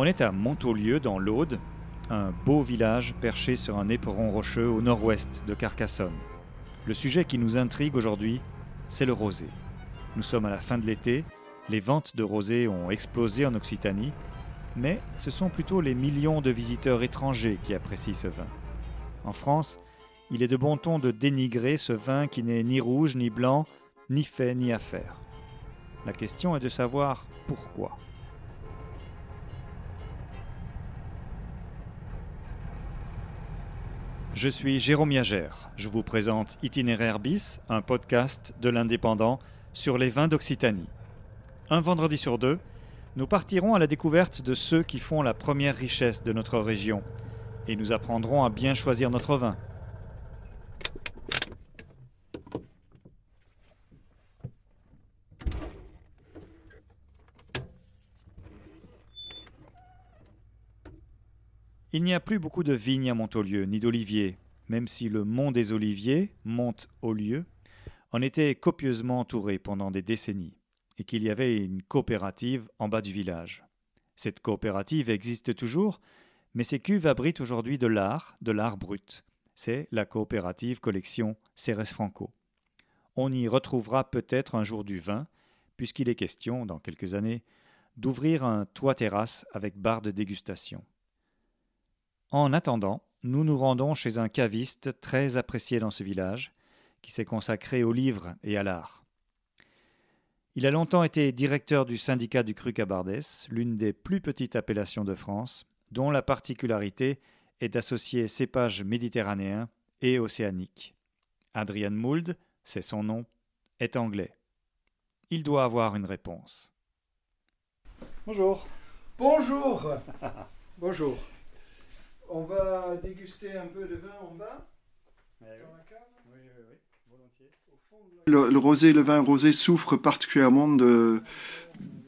On est à Montaulieu, dans l'Aude, un beau village perché sur un éperon rocheux au nord-ouest de Carcassonne. Le sujet qui nous intrigue aujourd'hui, c'est le rosé. Nous sommes à la fin de l'été, les ventes de rosé ont explosé en Occitanie, mais ce sont plutôt les millions de visiteurs étrangers qui apprécient ce vin. En France, il est de bon ton de dénigrer ce vin qui n'est ni rouge, ni blanc, ni fait, ni affaire. La question est de savoir pourquoi. Je suis Jérôme Yager, Je vous présente Itinéraire bis, un podcast de l'Indépendant sur les vins d'Occitanie. Un vendredi sur deux, nous partirons à la découverte de ceux qui font la première richesse de notre région et nous apprendrons à bien choisir notre vin. Il n'y a plus beaucoup de vignes à Montaulieu, ni d'oliviers, même si le mont des Oliviers, monte au en était copieusement entouré pendant des décennies, et qu'il y avait une coopérative en bas du village. Cette coopérative existe toujours, mais ses cuves abritent aujourd'hui de l'art, de l'art brut. C'est la coopérative collection Ceres Franco. On y retrouvera peut-être un jour du vin, puisqu'il est question, dans quelques années, d'ouvrir un toit-terrasse avec barre de dégustation. En attendant, nous nous rendons chez un caviste très apprécié dans ce village, qui s'est consacré aux livres et à l'art. Il a longtemps été directeur du syndicat du cru Cabardès, l'une des plus petites appellations de France, dont la particularité est d'associer cépages méditerranéens et océaniques. Adrian Mould, c'est son nom, est anglais. Il doit avoir une réponse. Bonjour. Bonjour. Bonjour. On va déguster un peu de vin en bas, le, rosé, le vin rosé souffre particulièrement de,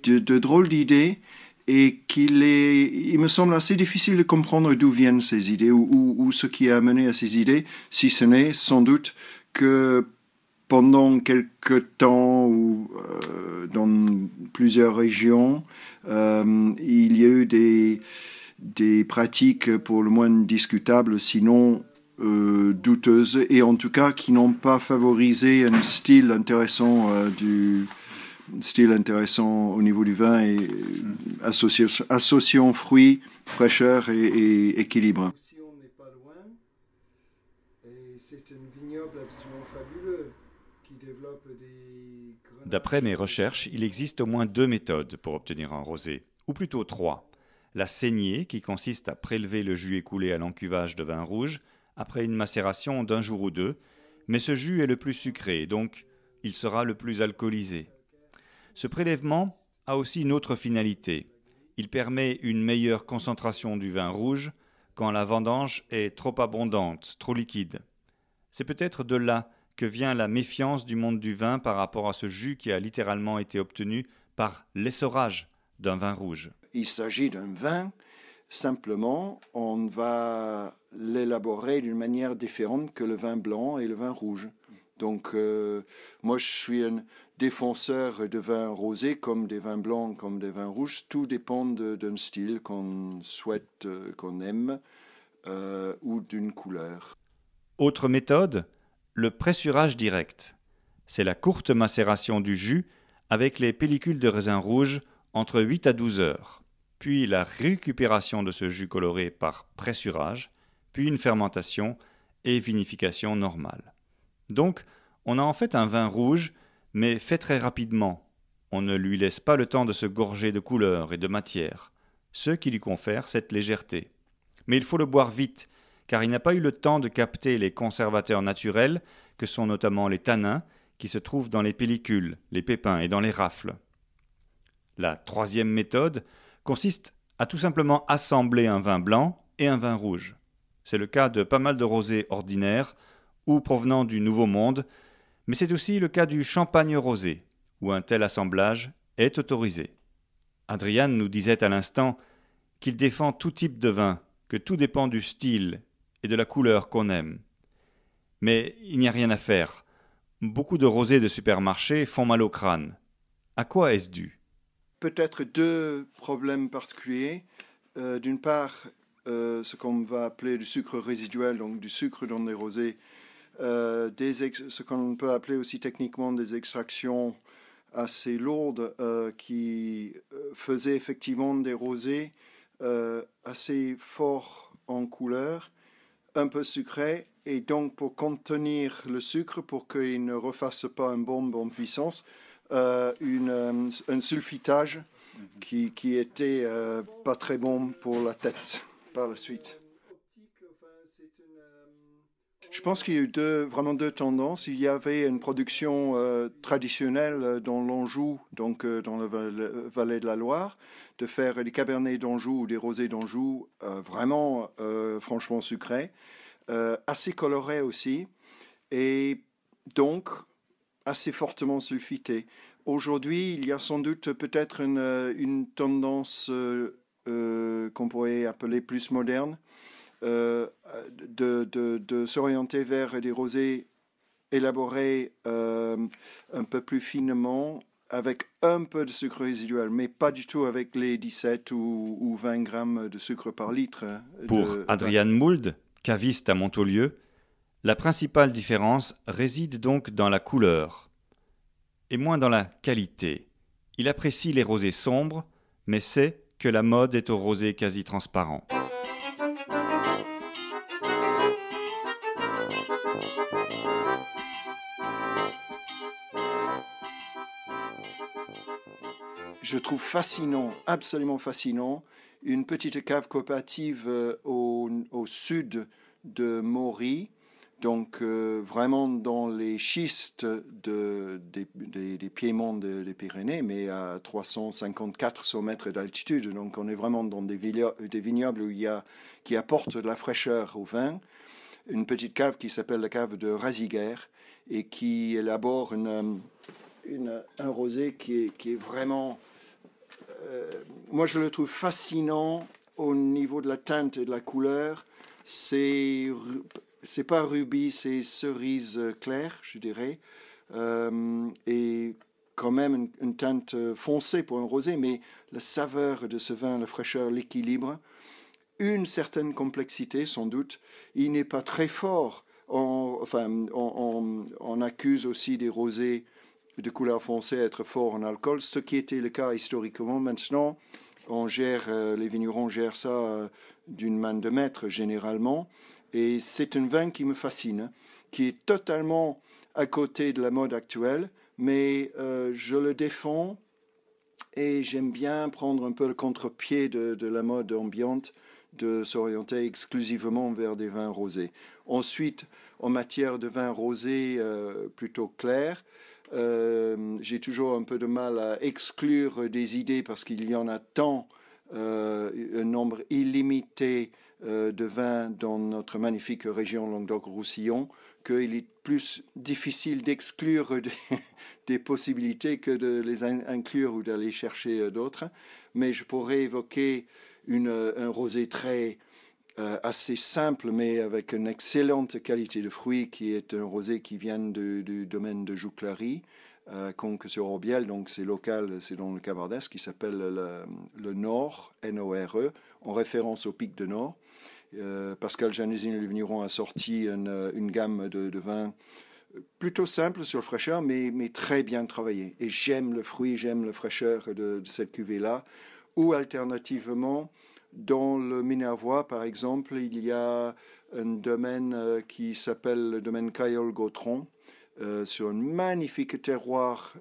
de, drôles d'idées et qu'il est, il me semble assez difficile de comprendre d'où viennent ces idées ou, ce qui a amené à ces idées, si ce n'est sans doute que pendant quelque temps ou euh, dans plusieurs régions, euh, il y a eu des, des pratiques pour le moins discutables, sinon euh, douteuses, et en tout cas qui n'ont pas favorisé un style intéressant euh, du style intéressant au niveau du vin et euh, associant, fruits, fraîcheur et, équilibre. D'après mes recherches, il existe au moins deux méthodes pour obtenir un rosé, ou plutôt trois la saignée, qui consiste à prélever le jus écoulé à l'encuvage de vin rouge après une macération d'un jour ou deux, mais ce jus est le plus sucré, donc il sera le plus alcoolisé. Ce prélèvement a aussi une autre finalité. Il permet une meilleure concentration du vin rouge quand la vendange est trop abondante, trop liquide. C'est peut-être de là que vient la méfiance du monde du vin par rapport à ce jus qui a littéralement été obtenu par l'essorage d'un vin rouge Il s'agit d'un vin, simplement on va l'élaborer d'une manière différente que le vin blanc et le vin rouge. Donc euh, moi je suis un défenseur de vins rosés comme des vins blancs, comme des vins rouges. Tout dépend d'un style qu'on souhaite, euh, qu'on aime euh, ou d'une couleur. Autre méthode, le pressurage direct. C'est la courte macération du jus avec les pellicules de raisin rouge entre 8 à 12 heures, puis la récupération de ce jus coloré par pressurage, puis une fermentation et vinification normale. Donc, on a en fait un vin rouge, mais fait très rapidement. On ne lui laisse pas le temps de se gorger de couleurs et de matière, ce qui lui confère cette légèreté. Mais il faut le boire vite, car il n'a pas eu le temps de capter les conservateurs naturels, que sont notamment les tanins, qui se trouvent dans les pellicules, les pépins et dans les rafles. La troisième méthode consiste à tout simplement assembler un vin blanc et un vin rouge. C'est le cas de pas mal de rosés ordinaires ou provenant du Nouveau Monde, mais c'est aussi le cas du champagne rosé, où un tel assemblage est autorisé. Adrian nous disait à l'instant qu'il défend tout type de vin, que tout dépend du style et de la couleur qu'on aime. Mais il n'y a rien à faire. Beaucoup de rosés de supermarché font mal au crâne. À quoi est-ce dû peut-être deux problèmes particuliers. Euh, d'une part, euh, ce qu'on va appeler du sucre résiduel, donc du sucre dans les rosés, euh, ce qu'on peut appeler aussi techniquement des extractions assez lourdes qui faisaient effectivement des rosés assez forts en couleur, un peu sucrés, et donc pour contenir le sucre, pour qu'il ne refasse pas un bombe en puissance, euh, une, euh, un sulfitage qui, qui était euh, pas très bon pour la tête par la suite. Je pense qu'il y a eu deux, vraiment deux tendances. Il y avait une production traditionnelle dans l'Anjou, donc dans la vallée de la Loire, de faire des cabernets d'Anjou ou des rosés d'Anjou vraiment franchement sucrés, assez colorés aussi. Et donc, assez fortement sulfité. Aujourd'hui, il y a sans doute peut-être une, euh, tendance euh, euh, qu'on pourrait appeler plus moderne de, s'orienter vers des rosés élaborés un peu plus finement avec un peu de sucre résiduel, mais pas du tout avec les 17 ou, 20 grammes de sucre par litre. Hein, Pour Adrian Mould, caviste à Montaulieu, la principale différence réside donc dans la couleur et moins dans la qualité. Il apprécie les rosés sombres, mais sait que la mode est aux rosés quasi transparents. je trouve fascinant, absolument fascinant, une petite cave coopérative euh, au, au, sud de Maury donc euh, vraiment dans les schistes de, des, piémonts des Pyrénées, mais à 354 mètres d'altitude. Donc on est vraiment dans des, vignobles où il qui apportent de la fraîcheur au vin. Une petite cave qui s'appelle la cave de Raziguerre et qui élabore une, un rosé qui est, qui est vraiment... Euh, moi je le trouve fascinant au niveau de la teinte et de la couleur. C'est c'est pas rubis, c'est cerise claire, je dirais, euh, et quand même une, teinte foncée pour un rosé, mais la saveur de ce vin, la fraîcheur, l'équilibre, une certaine complexité sans doute. Il n'est pas très fort. On, enfin, on, accuse aussi des rosés de couleur foncée à être forts en alcool, ce qui était le cas historiquement. Maintenant, on gère, euh, les vignerons gèrent ça euh, d'une main de maître généralement. Et c'est un vin qui me fascine, qui est totalement à côté de la mode actuelle, mais euh, je le défends et j'aime bien prendre un peu le contre-pied de, la mode ambiante de s'orienter exclusivement vers des vins rosés. Ensuite, en matière de vins rosés euh, plutôt clairs, euh, j'ai toujours un peu de mal à exclure des idées parce qu'il y en a tant, un nombre illimité euh, de vin dans notre magnifique région Languedoc-Roussillon, qu'il est plus difficile d'exclure des, possibilités que de les inclure ou d'aller chercher euh, d'autres. Mais je pourrais évoquer euh, un rosé très assez simple, mais avec une excellente qualité de fruits, qui est un rosé qui vient du, domaine de Jouclary, euh, sur Orbiel, donc c'est local, c'est dans le Cavardès, qui s'appelle le, le, Nord, N-O-R-E, en référence au pic de Nord. Euh, Pascal Janusine et le a sorti une, euh, gamme de, vins euh, plutôt simple sur le fraîcheur, mais, très bien travaillé. Et j'aime le fruit, j'aime la fraîcheur de, cette cuvée-là. Ou alternativement, dans le Minervois, par exemple, il y a un domaine qui s'appelle le domaine Cayol-Gautron, sur un magnifique terroir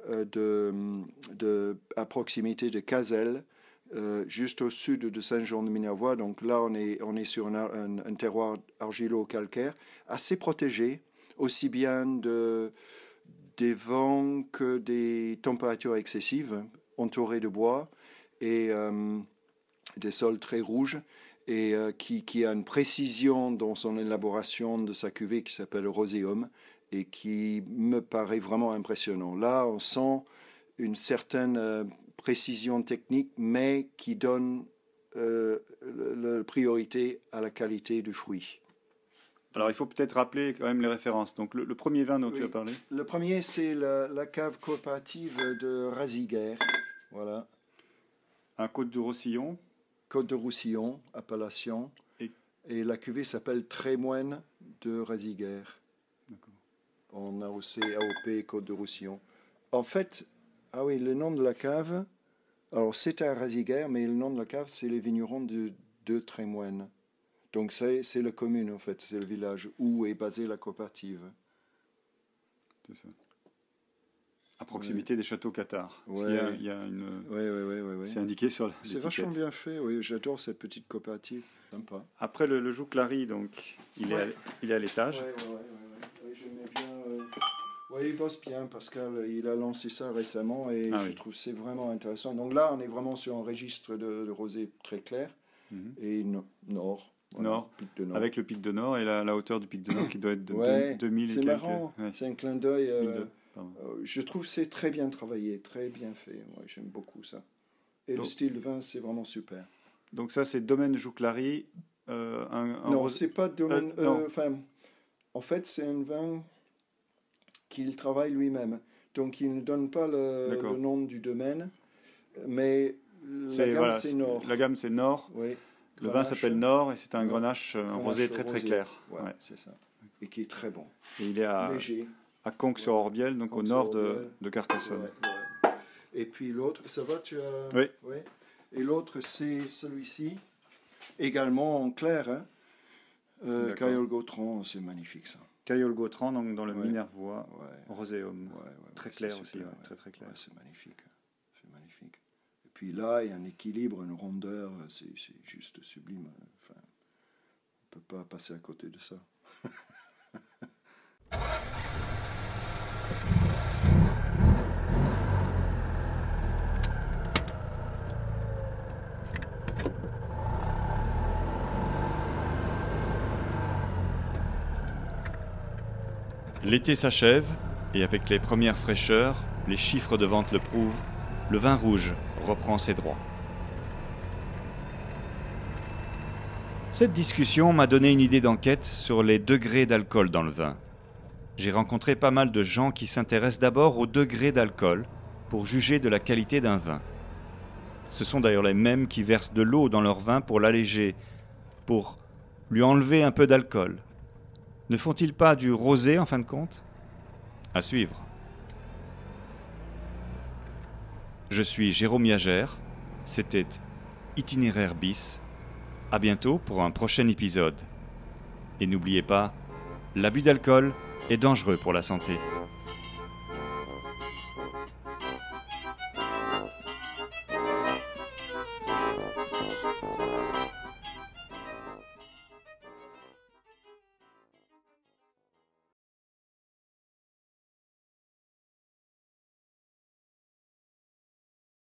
à proximité de Cazelles. Euh, juste au sud de Saint-Jean-de-Minervois. Donc là, on est, on est sur un, terroir argilo-calcaire assez protégé, aussi bien des vents que des températures excessives, entouré de bois et euh, des sols très rouges et euh, qui, qui, a une précision dans son élaboration de sa cuvée qui s'appelle Roséum et qui me paraît vraiment impressionnant. Là, on sent une certaine précision technique, mais qui donne euh, la priorité à la qualité du fruit. Alors, il faut peut-être rappeler quand même les références. Donc, le, premier vin dont tu as parlé Le premier, c'est la, cave coopérative de Raziguerre. Voilà. Un Côte de Roussillon Côte de Roussillon, appellation. Et, la cuvée s'appelle Trémoine de Raziguerre. On a AOC, AOP, Côte de Roussillon. En fait, ah oui, le nom de la cave, alors c'est à Raziger, mais le nom de la cave, c'est les vignerons de, de Trémoine. Donc c'est, la commune en fait, c'est le village où est basée la coopérative. C'est ça. À proximité des châteaux cathares. Oui, Il, y a, c'est indiqué sur la. C'est vachement bien fait, oui. J'adore cette petite coopérative. Sympa. Après le, le Jouclari, donc, il, est, à, il est à l'étage. Oui, j'aimais bien. Euh, oui, il bosse bien. Pascal, il a lancé ça récemment et ah je trouve trouve c'est vraiment intéressant. Donc là, on est vraiment sur un registre de, de rosé très clair mhm. et nord. nord, avec le pic de nord et la, hauteur du pic de nord qui doit être de 2000 et quelques. C'est marrant, c'est un clin d'œil. Euh, euh, je trouve c'est très bien travaillé, très bien fait. J'aime beaucoup ça. Et le style de vin, c'est vraiment super. Donc ça, c'est Domaine Jouclary, euh, un, non, c'est pas Domaine... Enfin, en fait, c'est un vin qu'il travaille lui-même. Donc il ne donne pas le, nom du domaine, mais la gamme c'est Nord. La gamme c'est Nord. Le vin s'appelle Nord et c'est un euh, grenache rosé très très clair. C'est ça. Et qui est très bon. il est à, Conques-sur-Orbiel, donc au nord de, Carcassonne. et puis l'autre, ça va Oui. Et l'autre, c'est celui-ci, également en clair. Hein. Euh, Gautron, c'est magnifique ça. Cayol Gautran, donc dans le Minervois, Roséum. très clair aussi, très très clair. c'est magnifique, c'est magnifique. Et puis là, il y a un équilibre, une rondeur, c'est juste sublime. on ne peut pas passer à côté de ça. L'été s'achève, et avec les premières fraîcheurs, les chiffres de vente le prouvent, le vin rouge reprend ses droits. Cette discussion m'a donné une idée d'enquête sur les degrés d'alcool dans le vin. J'ai rencontré pas mal de gens qui s'intéressent d'abord aux degrés d'alcool pour juger de la qualité d'un vin. Ce sont d'ailleurs les mêmes qui versent de l'eau dans leur vin pour l'alléger, pour lui enlever un peu d'alcool. Ne font-ils pas du rosé en fin de compte À suivre. Je suis Jérôme Yagère. C'était Itinéraire bis. À bientôt pour un prochain épisode. Et n'oubliez pas, l'abus d'alcool est dangereux pour la santé.